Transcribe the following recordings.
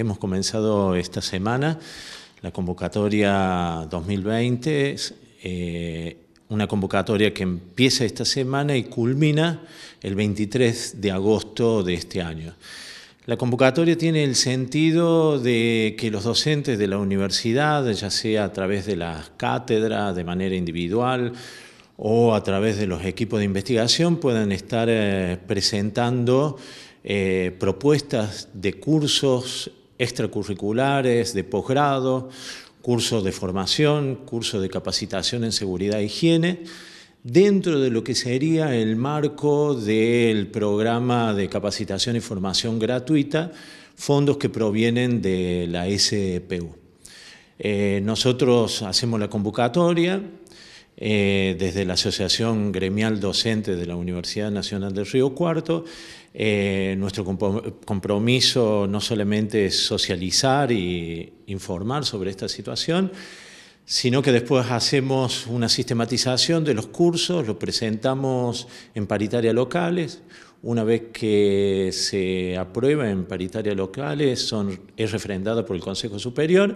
hemos comenzado esta semana la convocatoria 2020, eh, una convocatoria que empieza esta semana y culmina el 23 de agosto de este año. La convocatoria tiene el sentido de que los docentes de la universidad, ya sea a través de las cátedras, de manera individual, o a través de los equipos de investigación puedan estar eh, presentando eh, propuestas de cursos extracurriculares, de posgrado, cursos de formación, cursos de capacitación en seguridad e higiene, dentro de lo que sería el marco del programa de capacitación y formación gratuita, fondos que provienen de la SPU. Eh, nosotros hacemos la convocatoria, eh, desde la Asociación Gremial Docente de la Universidad Nacional del Río Cuarto. Eh, nuestro compromiso no solamente es socializar y informar sobre esta situación, sino que después hacemos una sistematización de los cursos, los presentamos en paritaria locales. Una vez que se aprueba en paritaria locales, son, es refrendado por el Consejo Superior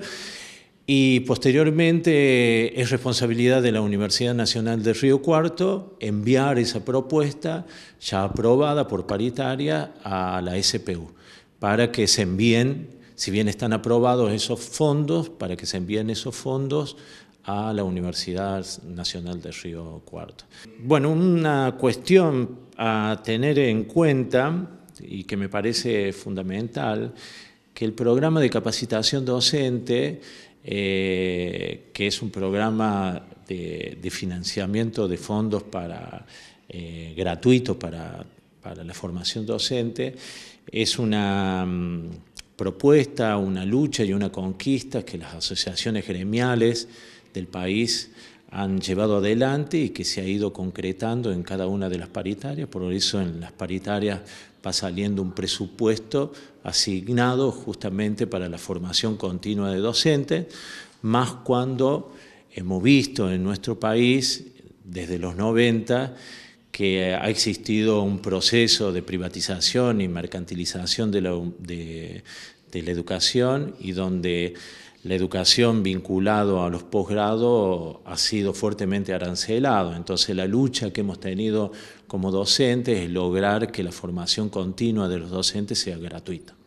y posteriormente es responsabilidad de la Universidad Nacional de Río Cuarto enviar esa propuesta ya aprobada por paritaria a la SPU para que se envíen, si bien están aprobados esos fondos, para que se envíen esos fondos a la Universidad Nacional de Río Cuarto. Bueno, una cuestión a tener en cuenta y que me parece fundamental, que el programa de capacitación docente eh, que es un programa de, financiamiento de fondos para, eh, gratuitos para, para, la formación docente. Es una mm, propuesta, una lucha y una conquista que las asociaciones gremiales del país han llevado adelante y que se ha ido concretando en cada una de las paritarias. Por eso en las paritarias va saliendo un presupuesto asignado justamente para la formación continua de docentes, más cuando hemos visto en nuestro país desde los 90 que ha existido un proceso de privatización y mercantilización de la, de, de la educación y donde la educación vinculado a los posgrados ha sido fuertemente arancelado. Entonces la lucha que hemos tenido como docentes es lograr que la formación continua de los docentes sea gratuita.